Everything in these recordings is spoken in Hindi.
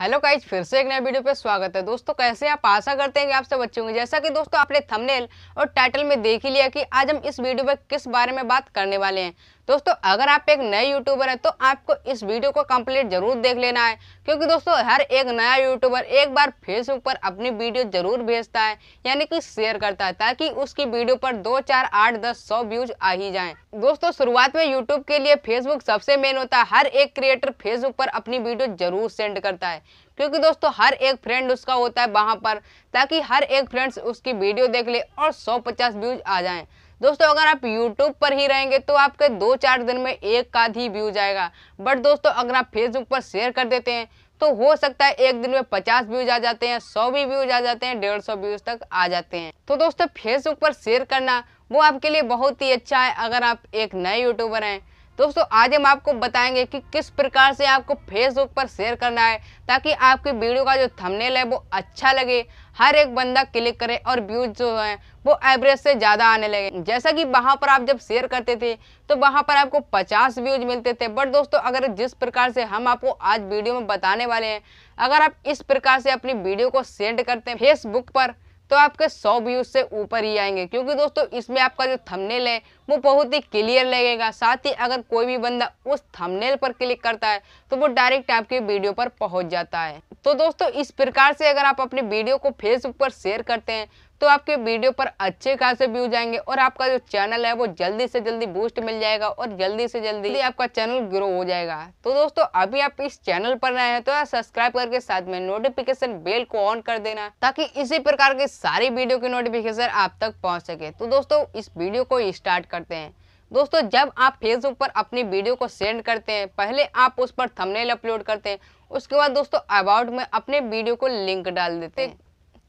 हेलो गाइज फिर से एक नए वीडियो पे स्वागत है दोस्तों कैसे आप आशा करते हैं कि आप सब अच्छे होंगे जैसा कि दोस्तों आपने थंबनेल और टाइटल में देख ही लिया कि आज हम इस वीडियो पे किस बारे में बात करने वाले हैं दोस्तों अगर आप एक नए यूट्यूबर हैं तो आपको इस वीडियो को कंप्लीट जरूर देख लेना है क्योंकि दोस्तों हर एक नया यूट्यूबर एक बार फेसबुक पर अपनी वीडियो जरूर भेजता है यानी कि शेयर करता है ताकि उसकी वीडियो पर दो चार आठ दस सौ व्यूज आ ही जाए दोस्तों शुरुआत में यूट्यूब के लिए फेसबुक सबसे मेन होता है हर एक क्रिएटर फेसबुक पर अपनी वीडियो जरूर सेंड करता है क्योंकि दोस्तों हर एक फ्रेंड उसका होता है वहाँ पर ताकि हर एक फ्रेंड्स उसकी वीडियो देख ले और सौ व्यूज आ जाए दोस्तों अगर आप यूट्यूब पर ही रहेंगे तो आपके दो चार दिन में एक का ही व्यूज आएगा बट दोस्तों अगर आप फेसबुक पर शेयर कर देते हैं तो हो सकता है एक दिन में पचास व्यूज आ जाते हैं सौ भी व्यूज आ जाते हैं डेढ़ सौ व्यूज तक आ जाते हैं तो दोस्तों फेसबुक पर शेयर करना वो आपके लिए बहुत ही अच्छा है अगर आप एक नए यूट्यूबर हैं दोस्तों आज हम आपको बताएंगे कि किस प्रकार से आपको फेसबुक पर शेयर करना है ताकि आपकी वीडियो का जो थंबनेल है वो अच्छा लगे हर एक बंदा क्लिक करे और व्यूज जो है वो एवरेज से ज़्यादा आने लगे जैसा कि वहाँ पर आप जब शेयर करते थे तो वहाँ पर आपको 50 व्यूज मिलते थे बट दोस्तों अगर जिस प्रकार से हम आपको आज वीडियो में बताने वाले हैं अगर आप इस प्रकार से अपनी वीडियो को सेंड करते हैं फेसबुक पर तो आपके 100 व्यूज से ऊपर ही आएंगे क्योंकि दोस्तों इसमें आपका जो थंबनेल है वो बहुत ही क्लियर लगेगा साथ ही अगर कोई भी बंदा उस थंबनेल पर क्लिक करता है तो वो डायरेक्ट आपके वीडियो पर पहुंच जाता है तो दोस्तों इस प्रकार से अगर आप अपने वीडियो को फेसबुक पर शेयर करते हैं तो आपके वीडियो पर अच्छे खासे व्यू जाएंगे और आपका जो चैनल है वो जल्दी से जल्दी बूस्ट मिल जाएगा और जल्दी से जल्दी आपका चैनल ग्रो हो जाएगा तो दोस्तों अभी आप इस चैनल पर नए हैं तो सब्सक्राइब करके साथ में नोटिफिकेशन बेल को ऑन कर देना ताकि इसी प्रकार के सारी वीडियो की नोटिफिकेशन आप तक पहुँच सके तो दोस्तों इस वीडियो को स्टार्ट करते हैं दोस्तों जब आप फेसबुक पर अपनी वीडियो को सेंड करते हैं पहले आप उस पर थंबनेल अपलोड करते हैं उसके बाद दोस्तों अबाउट में अपने वीडियो को लिंक डाल देते हैं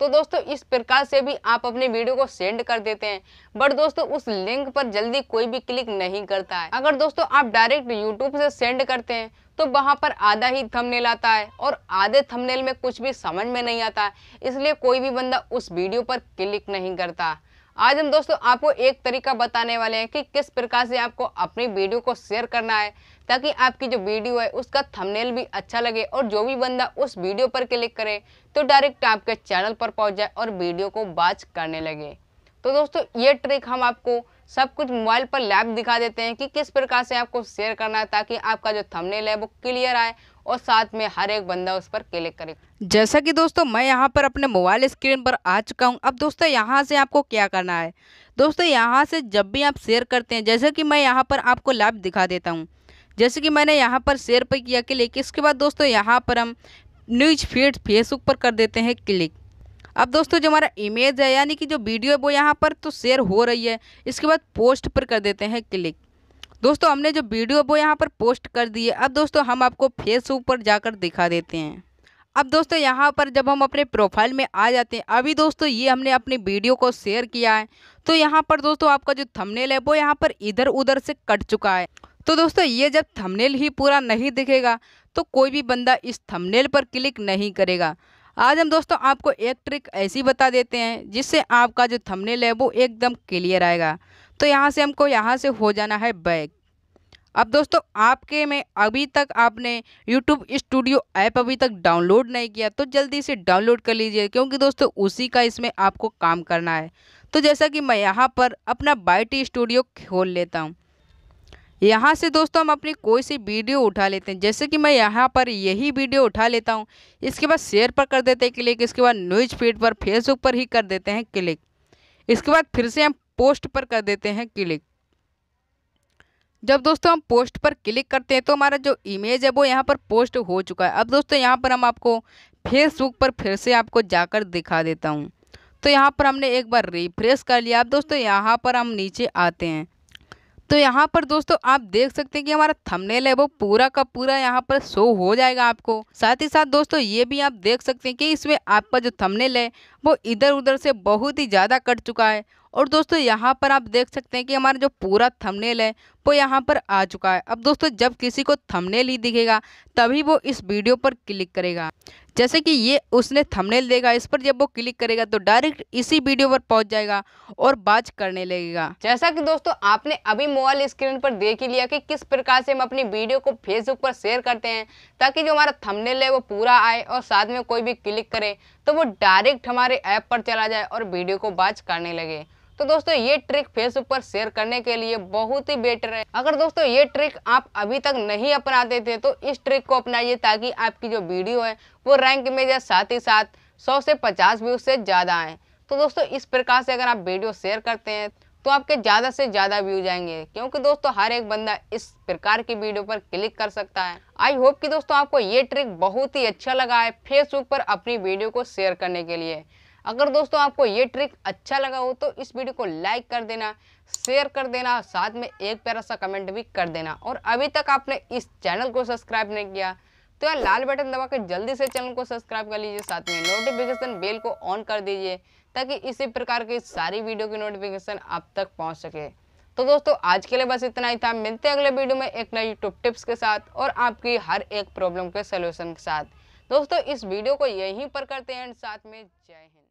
तो दोस्तों इस प्रकार से भी आप अपने वीडियो को सेंड कर देते हैं बट दोस्तों उस लिंक पर जल्दी कोई भी क्लिक नहीं करता है अगर दोस्तों आप डायरेक्ट यूट्यूब से सेंड करते हैं तो वहाँ पर आधा ही थंबनेल आता है और आधे थंबनेल में कुछ भी समझ में नहीं आता इसलिए कोई भी बंदा उस वीडियो पर क्लिक नहीं करता आज हम दोस्तों आपको एक तरीका बताने वाले हैं कि किस प्रकार से आपको अपनी वीडियो को शेयर करना है ताकि आपकी जो वीडियो है उसका थंबनेल भी अच्छा लगे और जो भी बंदा उस वीडियो पर क्लिक करे तो डायरेक्ट आपके चैनल पर पहुंच जाए और वीडियो को वॉच करने लगे तो दोस्तों ये ट्रिक हम आपको सब कुछ मोबाइल पर लैब दिखा देते हैं कि किस प्रकार से आपको शेयर करना है ताकि आपका जो थंबनेल है वो क्लियर आए और साथ में हर एक बंदा उस पर क्लिक करे जैसा कि दोस्तों मैं यहाँ पर अपने मोबाइल स्क्रीन पर आ चुका हूँ अब दोस्तों यहाँ से आपको क्या करना है दोस्तों यहाँ से जब भी आप शेयर करते हैं जैसे कि मैं यहाँ पर आपको लैब दिखा देता हूँ जैसे कि मैंने यहाँ पर शेयर पर किया क्लिक इसके बाद दोस्तों यहाँ पर हम न्यूज फीड फेसबुक पर कर देते हैं क्लिक अब दोस्तों जो हमारा इमेज है यानी कि जो वीडियो है वो यहाँ पर तो शेयर हो रही है इसके बाद पोस्ट पर कर देते हैं क्लिक दोस्तों हमने जो वीडियो वो यहाँ पर पोस्ट कर दी है अब दोस्तों हम आपको फेसबुक पर जाकर दिखा देते हैं अब दोस्तों यहाँ पर जब हम अपने प्रोफाइल में आ जाते हैं अभी दोस्तों ये हमने अपनी वीडियो को शेयर किया है तो यहाँ पर दोस्तों आपका जो थंबनेल है वो यहाँ पर इधर उधर से कट चुका है तो दोस्तों ये जब थंबनेल ही पूरा नहीं दिखेगा तो कोई भी बंदा इस थंबनेल पर क्लिक नहीं करेगा आज हम दोस्तों आपको एक ट्रिक ऐसी बता देते हैं जिससे आपका जो थंबनेल है वो एकदम क्लियर आएगा तो यहाँ से हमको यहाँ से हो जाना है बैग अब दोस्तों आपके में अभी तक आपने YouTube स्टूडियो ऐप अभी तक डाउनलोड नहीं किया तो जल्दी से डाउनलोड कर लीजिए क्योंकि दोस्तों उसी का इसमें आपको काम करना है तो जैसा कि मैं यहाँ पर अपना बाइटी स्टूडियो खोल लेता हूँ यहाँ से दोस्तों हम अपनी कोई सी वीडियो उठा लेते हैं जैसे कि मैं यहाँ पर यही वीडियो उठा लेता हूँ इसके बाद शेयर पर कर देते हैं क्लिक इसके बाद न्यूज फीड पर फेसबुक पर ही कर देते हैं क्लिक इसके बाद फिर से हम पोस्ट पर कर देते हैं क्लिक जब दोस्तों हम पोस्ट पर क्लिक करते हैं तो हमारा जो इमेज है वो यहाँ पर पोस्ट हो चुका है अब दोस्तों यहाँ पर हम आपको फेसबुक पर फिर से आपको जाकर दिखा देता हूँ तो यहाँ पर हमने एक बार रिफ्रेश कर लिया अब दोस्तों यहाँ पर हम नीचे आते हैं तो यहाँ पर दोस्तों आप देख सकते हैं कि हमारा थंबनेल है वो पूरा का पूरा यहाँ पर शो हो जाएगा आपको साथ ही साथ दोस्तों ये भी आप देख सकते हैं कि इसमें आपका जो थंबनेल है वो इधर उधर से बहुत ही ज़्यादा कट चुका है और दोस्तों यहाँ पर आप देख सकते हैं कि हमारा जो पूरा थंबनेल है वो यहाँ पर आ चुका है अब दोस्तों जब किसी को थंबनेल ही दिखेगा तभी वो इस वीडियो पर क्लिक करेगा जैसे कि ये उसने थंबनेल देगा इस पर जब वो क्लिक करेगा तो डायरेक्ट इसी वीडियो पर पहुंच जाएगा और बात करने लगेगा जैसा कि दोस्तों आपने अभी मोबाइल स्क्रीन पर देख ही लिया कि किस प्रकार से हम अपनी वीडियो को फेसबुक पर शेयर करते हैं ताकि जो हमारा थंबनेल है वो पूरा आए और साथ में कोई भी क्लिक करे तो वो डायरेक्ट हमारे ऐप पर चला जाए और वीडियो को बाज करने लगे तो दोस्तों ये ट्रिक फेसबुक पर शेयर करने के लिए बहुत ही बेटर है अगर दोस्तों ये ट्रिक आप अभी तक नहीं अपनाते थे तो इस ट्रिक को अपनाइए ताकि आपकी जो वीडियो है वो रैंक में जाए साथ ही साथ सौ से पचास व्यूज से ज़्यादा आए तो दोस्तों इस प्रकार से अगर आप वीडियो शेयर करते हैं तो आपके ज़्यादा से ज़्यादा व्यूज आएंगे क्योंकि दोस्तों हर एक बंदा इस प्रकार की वीडियो पर क्लिक कर सकता है आई होप कि दोस्तों आपको ये ट्रिक बहुत ही अच्छा लगा है फेसबुक पर अपनी वीडियो को शेयर करने के लिए अगर दोस्तों आपको ये ट्रिक अच्छा लगा हो तो इस वीडियो को लाइक कर देना शेयर कर देना साथ में एक प्यारा सा कमेंट भी कर देना और अभी तक आपने इस चैनल को सब्सक्राइब नहीं किया तो यार लाल बटन दबा कर जल्दी से चैनल को सब्सक्राइब कर लीजिए साथ में नोटिफिकेशन बेल को ऑन कर दीजिए ताकि इसी प्रकार की सारी वीडियो की नोटिफिकेशन आप तक पहुँच सके तो दोस्तों आज के लिए बस इतना ही था मिलते हैं अगले वीडियो में एक नई यूट्यूब टिप्स के साथ और आपकी हर एक प्रॉब्लम के सोल्यूशन के साथ दोस्तों इस वीडियो को यहीं पर करते हैं साथ में जय हिंद